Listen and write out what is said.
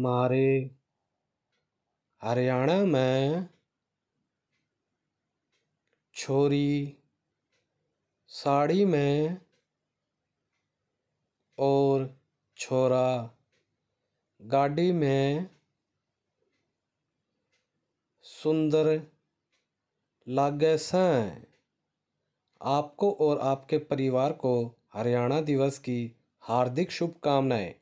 मारे हरियाणा में छोरी साड़ी में और छोरा गाड़ी में सुंदर लागे सें आपको और आपके परिवार को हरियाणा दिवस की हार्दिक शुभकामनाएं